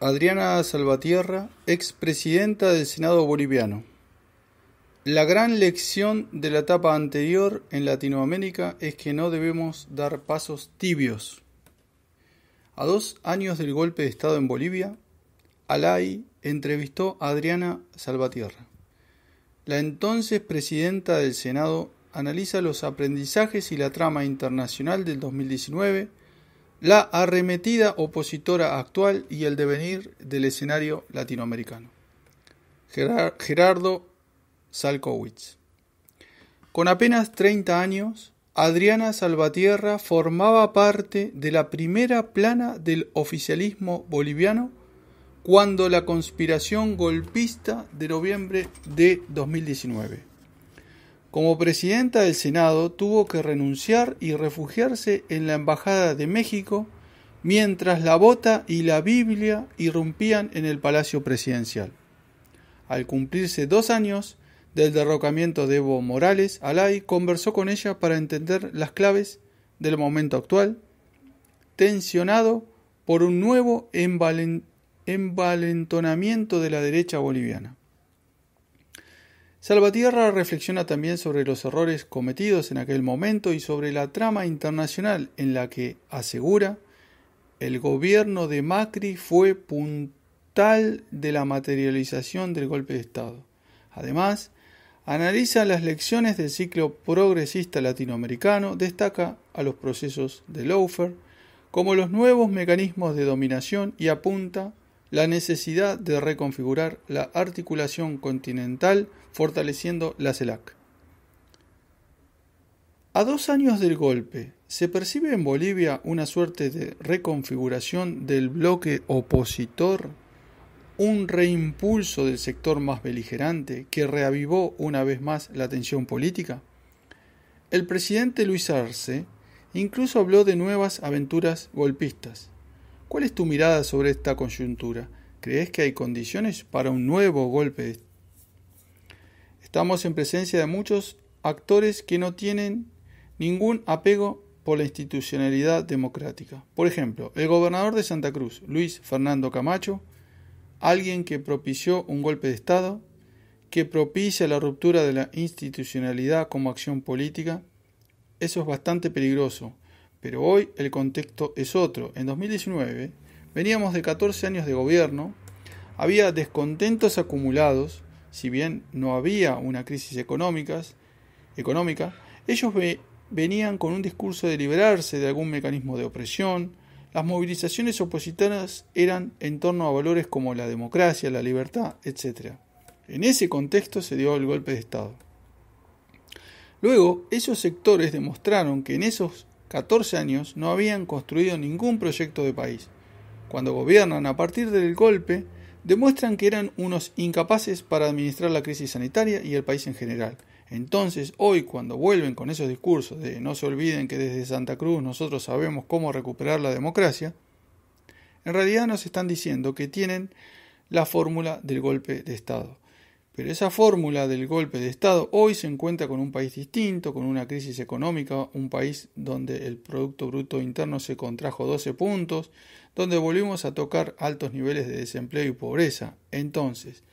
Adriana Salvatierra, expresidenta del Senado boliviano. La gran lección de la etapa anterior en Latinoamérica es que no debemos dar pasos tibios. A dos años del golpe de Estado en Bolivia, Alay entrevistó a Adriana Salvatierra. La entonces presidenta del Senado analiza los aprendizajes y la trama internacional del 2019 la arremetida opositora actual y el devenir del escenario latinoamericano. Gerardo Salkowitz. Con apenas 30 años, Adriana Salvatierra formaba parte de la primera plana del oficialismo boliviano cuando la conspiración golpista de noviembre de 2019 como presidenta del Senado tuvo que renunciar y refugiarse en la Embajada de México mientras la bota y la Biblia irrumpían en el Palacio Presidencial. Al cumplirse dos años del derrocamiento de Evo Morales, Alay conversó con ella para entender las claves del momento actual, tensionado por un nuevo envalentonamiento de la derecha boliviana. Salvatierra reflexiona también sobre los errores cometidos en aquel momento y sobre la trama internacional en la que, asegura, el gobierno de Macri fue puntal de la materialización del golpe de Estado. Además, analiza las lecciones del ciclo progresista latinoamericano, destaca a los procesos de Laufer como los nuevos mecanismos de dominación y apunta la necesidad de reconfigurar la articulación continental fortaleciendo la CELAC. A dos años del golpe, ¿se percibe en Bolivia una suerte de reconfiguración del bloque opositor? ¿Un reimpulso del sector más beligerante que reavivó una vez más la tensión política? El presidente Luis Arce incluso habló de nuevas aventuras golpistas. ¿Cuál es tu mirada sobre esta coyuntura? ¿Crees que hay condiciones para un nuevo golpe? Estamos en presencia de muchos actores que no tienen ningún apego por la institucionalidad democrática. Por ejemplo, el gobernador de Santa Cruz, Luis Fernando Camacho, alguien que propició un golpe de Estado, que propicia la ruptura de la institucionalidad como acción política, eso es bastante peligroso pero hoy el contexto es otro. En 2019 veníamos de 14 años de gobierno, había descontentos acumulados, si bien no había una crisis económica, económica ellos venían con un discurso de liberarse de algún mecanismo de opresión, las movilizaciones opositoras eran en torno a valores como la democracia, la libertad, etc. En ese contexto se dio el golpe de Estado. Luego, esos sectores demostraron que en esos 14 años no habían construido ningún proyecto de país. Cuando gobiernan a partir del golpe, demuestran que eran unos incapaces para administrar la crisis sanitaria y el país en general. Entonces, hoy, cuando vuelven con esos discursos de no se olviden que desde Santa Cruz nosotros sabemos cómo recuperar la democracia, en realidad nos están diciendo que tienen la fórmula del golpe de Estado. Pero esa fórmula del golpe de Estado hoy se encuentra con un país distinto, con una crisis económica, un país donde el Producto Bruto Interno se contrajo 12 puntos, donde volvimos a tocar altos niveles de desempleo y pobreza. Entonces,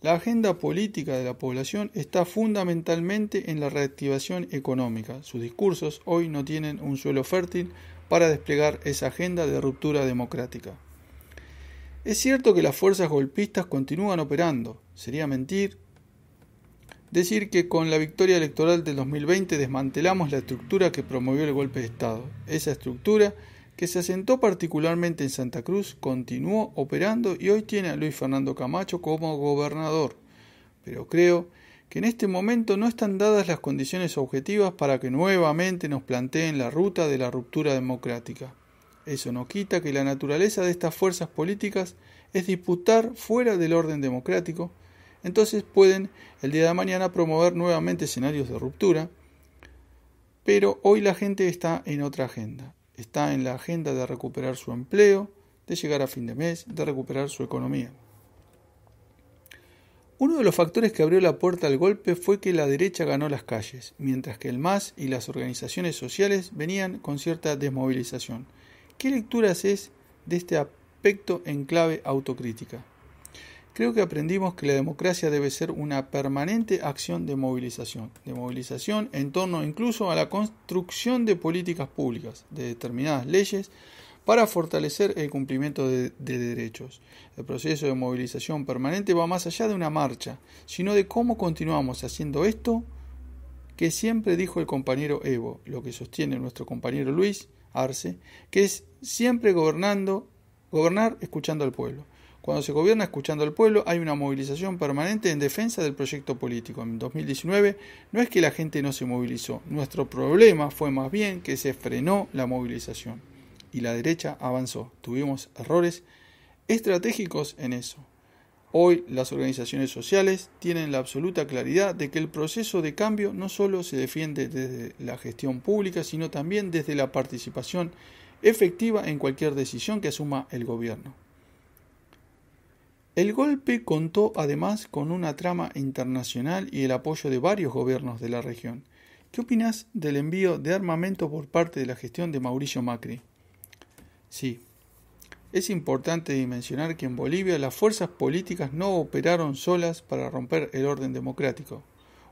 la agenda política de la población está fundamentalmente en la reactivación económica. Sus discursos hoy no tienen un suelo fértil para desplegar esa agenda de ruptura democrática. Es cierto que las fuerzas golpistas continúan operando, sería mentir decir que con la victoria electoral del 2020 desmantelamos la estructura que promovió el golpe de Estado. Esa estructura, que se asentó particularmente en Santa Cruz, continuó operando y hoy tiene a Luis Fernando Camacho como gobernador. Pero creo que en este momento no están dadas las condiciones objetivas para que nuevamente nos planteen la ruta de la ruptura democrática. Eso no quita que la naturaleza de estas fuerzas políticas es disputar fuera del orden democrático, entonces pueden el día de mañana promover nuevamente escenarios de ruptura, pero hoy la gente está en otra agenda, está en la agenda de recuperar su empleo, de llegar a fin de mes, de recuperar su economía. Uno de los factores que abrió la puerta al golpe fue que la derecha ganó las calles, mientras que el MAS y las organizaciones sociales venían con cierta desmovilización. ¿Qué lecturas es de este aspecto en clave autocrítica? Creo que aprendimos que la democracia debe ser una permanente acción de movilización, de movilización en torno incluso a la construcción de políticas públicas, de determinadas leyes, para fortalecer el cumplimiento de, de, derechos. El proceso de movilización permanente va más allá de una marcha, sino de cómo continuamos haciendo esto que siempre dijo el compañero Evo, lo que sostiene nuestro compañero Luis, Arce, que es siempre gobernando, gobernar escuchando al pueblo. Cuando se gobierna escuchando al pueblo, hay una movilización permanente en defensa del proyecto político. En 2019 no es que la gente no se movilizó, nuestro problema fue más bien que se frenó la movilización y la derecha avanzó. Tuvimos errores estratégicos en eso. Hoy las organizaciones sociales tienen la absoluta claridad de que el proceso de cambio no solo se defiende desde la gestión pública, sino también desde la participación efectiva en cualquier decisión que asuma el gobierno. El golpe contó además con una trama internacional y el apoyo de varios gobiernos de la región. ¿Qué opinas del envío de armamento por parte de la gestión de Mauricio Macri? Sí, es importante dimensionar que en Bolivia las fuerzas políticas no operaron solas para romper el orden democrático.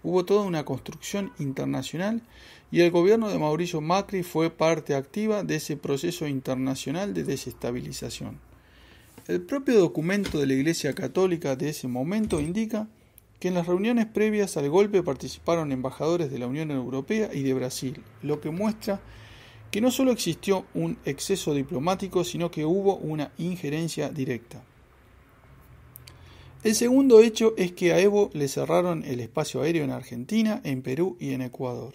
Hubo toda una construcción internacional y el gobierno de Mauricio Macri fue parte activa de ese proceso internacional de desestabilización. El propio documento de la Iglesia Católica de ese momento indica que en las reuniones previas al golpe participaron embajadores de la Unión Europea y de Brasil, lo que muestra que no solo existió un exceso diplomático, sino que hubo una injerencia directa. El segundo hecho es que a Evo le cerraron el espacio aéreo en Argentina, en Perú y en Ecuador.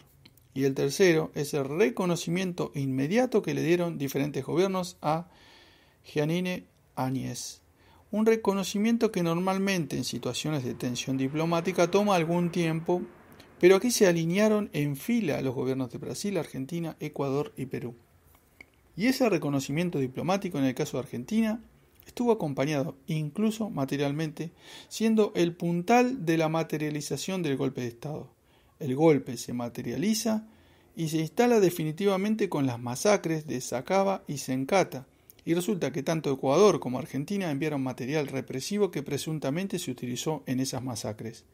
Y el tercero es el reconocimiento inmediato que le dieron diferentes gobiernos a Gianine Añez. Un reconocimiento que normalmente en situaciones de tensión diplomática toma algún tiempo pero aquí se alinearon en fila los gobiernos de Brasil, Argentina, Ecuador y Perú. Y ese reconocimiento diplomático en el caso de Argentina estuvo acompañado, incluso materialmente, siendo el puntal de la materialización del golpe de Estado. El golpe se materializa y se instala definitivamente con las masacres de Sacaba y Sencata, y resulta que tanto Ecuador como Argentina enviaron material represivo que presuntamente se utilizó en esas masacres.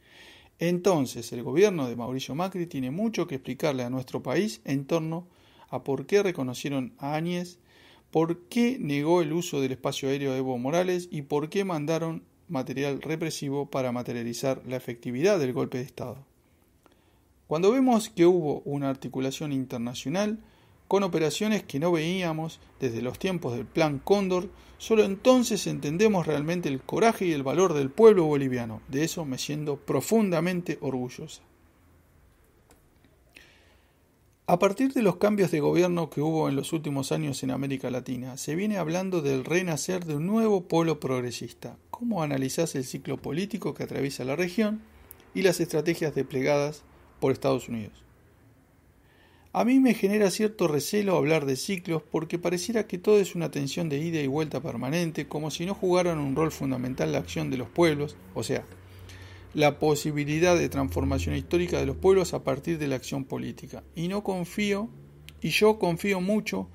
Entonces, el gobierno de Mauricio Macri tiene mucho que explicarle a nuestro país en torno a por qué reconocieron a Áñez, por qué negó el uso del espacio aéreo de Evo Morales y por qué mandaron material represivo para materializar la efectividad del golpe de Estado. Cuando vemos que hubo una articulación internacional, con operaciones que no veíamos desde los tiempos del Plan Cóndor, solo entonces entendemos realmente el coraje y el valor del pueblo boliviano. De eso me siento profundamente orgullosa. A partir de los cambios de gobierno que hubo en los últimos años en América Latina, se viene hablando del renacer de un nuevo polo progresista. ¿Cómo analizás el ciclo político que atraviesa la región y las estrategias desplegadas por Estados Unidos? A mí me genera cierto recelo hablar de ciclos porque pareciera que todo es una tensión de ida y vuelta permanente, como si no jugaran un rol fundamental la acción de los pueblos, o sea, la posibilidad de transformación histórica de los pueblos a partir de la acción política. Y no confío, y yo confío mucho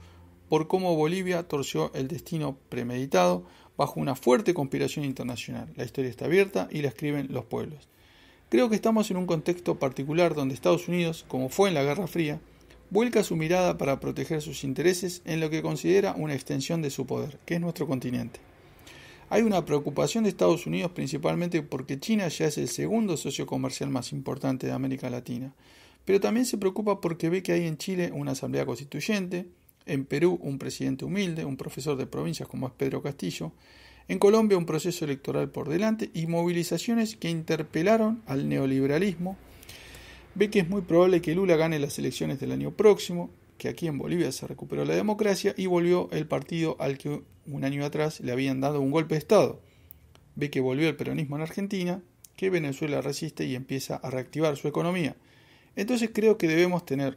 por cómo Bolivia torció el destino premeditado bajo una fuerte conspiración internacional. La historia está abierta y la escriben los pueblos. Creo que estamos en un contexto particular donde Estados Unidos, como fue en la Guerra Fría, vuelca su mirada para proteger sus intereses en lo que considera una extensión de su poder, que es nuestro continente. Hay una preocupación de Estados Unidos principalmente porque China ya es el segundo socio comercial más importante de América Latina, pero también se preocupa porque ve que hay en Chile una asamblea constituyente, en Perú un presidente humilde, un profesor de provincias como es Pedro Castillo, en Colombia un proceso electoral por delante y movilizaciones que interpelaron al neoliberalismo ve que es muy probable que Lula gane las elecciones del año próximo, que aquí en Bolivia se recuperó la democracia y volvió el partido al que un año atrás le habían dado un golpe de Estado. Ve que volvió el peronismo en Argentina, que Venezuela resiste y empieza a reactivar su economía. Entonces creo que debemos tener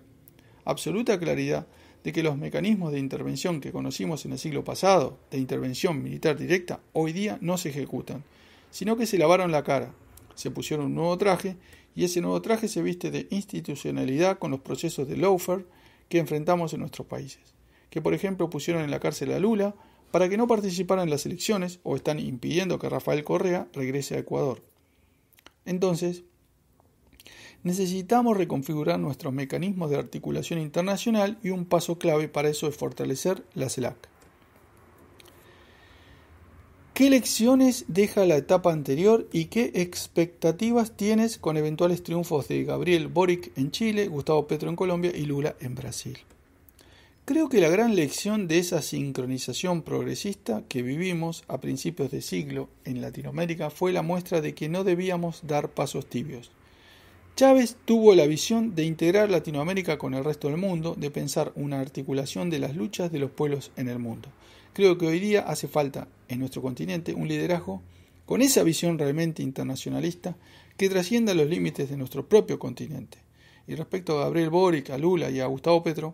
absoluta claridad de que los mecanismos de intervención que conocimos en el siglo pasado, de intervención militar directa, hoy día no se ejecutan, sino que se lavaron la cara, se pusieron un nuevo traje y ese nuevo traje se viste de institucionalidad con los procesos de lawfare que enfrentamos en nuestros países, que por ejemplo pusieron en la cárcel a Lula para que no participara en las elecciones o están impidiendo que Rafael Correa regrese a Ecuador. Entonces, necesitamos reconfigurar nuestros mecanismos de articulación internacional y un paso clave para eso es fortalecer la CELAC. ¿Qué lecciones deja la etapa anterior y qué expectativas tienes con eventuales triunfos de Gabriel Boric en Chile, Gustavo Petro en Colombia y Lula en Brasil? Creo que la gran lección de esa sincronización progresista que vivimos a principios de siglo en Latinoamérica fue la muestra de que no debíamos dar pasos tibios. Chávez tuvo la visión de integrar Latinoamérica con el resto del mundo, de pensar una articulación de las luchas de los pueblos en el mundo. Creo que hoy día hace falta en nuestro continente un liderazgo con esa visión realmente internacionalista que trascienda los límites de nuestro propio continente. Y respecto a Gabriel Boric, a Lula y a Gustavo Petro,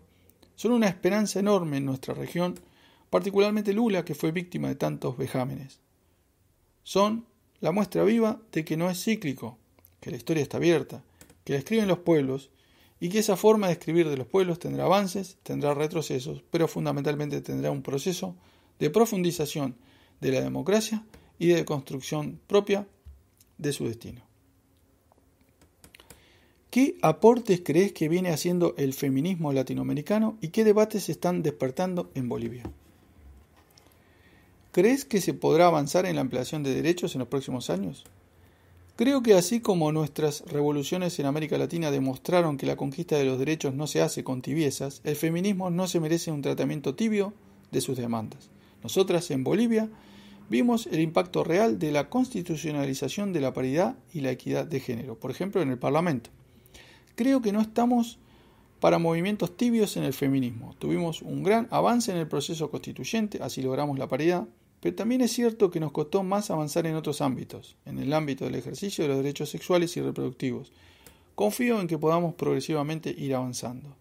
son una esperanza enorme en nuestra región, particularmente Lula, que fue víctima de tantos vejámenes. Son la muestra viva de que no es cíclico, que la historia está abierta, que la escriben los pueblos y que esa forma de escribir de los pueblos tendrá avances, tendrá retrocesos, pero fundamentalmente tendrá un proceso de profundización de la democracia y de construcción propia de su destino. ¿Qué aportes crees que viene haciendo el feminismo latinoamericano y qué debates se están despertando en Bolivia? ¿Crees que se podrá avanzar en la ampliación de derechos en los próximos años? Creo que así como nuestras revoluciones en América Latina demostraron que la conquista de los derechos no se hace con tibiezas, el feminismo no se merece un tratamiento tibio de sus demandas. Nosotras en Bolivia vimos el impacto real de la constitucionalización de la paridad y la equidad de género, por ejemplo en el Parlamento. Creo que no estamos para movimientos tibios en el feminismo. Tuvimos un gran avance en el proceso constituyente, así logramos la paridad, pero también es cierto que nos costó más avanzar en otros ámbitos, en el ámbito del ejercicio de los derechos sexuales y reproductivos. Confío en que podamos progresivamente ir avanzando.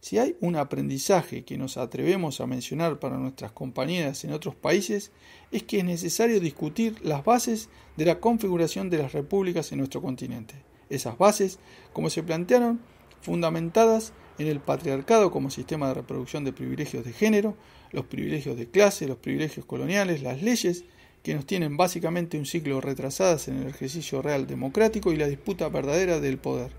Si hay un aprendizaje que nos atrevemos a mencionar para nuestras compañeras en otros países, es que es necesario discutir las bases de la configuración de las repúblicas en nuestro continente. Esas bases, como se plantearon, fundamentadas en el patriarcado como sistema de reproducción de privilegios de género, los privilegios de clase, los privilegios coloniales, las leyes, que nos tienen básicamente un ciclo retrasadas en el ejercicio real democrático y la disputa verdadera del poder.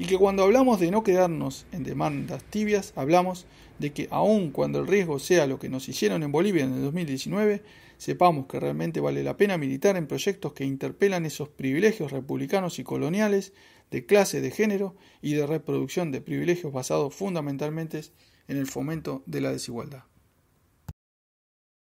Y que cuando hablamos de no quedarnos en demandas tibias, hablamos de que aun cuando el riesgo sea lo que nos hicieron en Bolivia en el 2019, sepamos que realmente vale la pena militar en proyectos que interpelan esos privilegios republicanos y coloniales de clase, de género y de reproducción de privilegios basados fundamentalmente en el fomento de la desigualdad.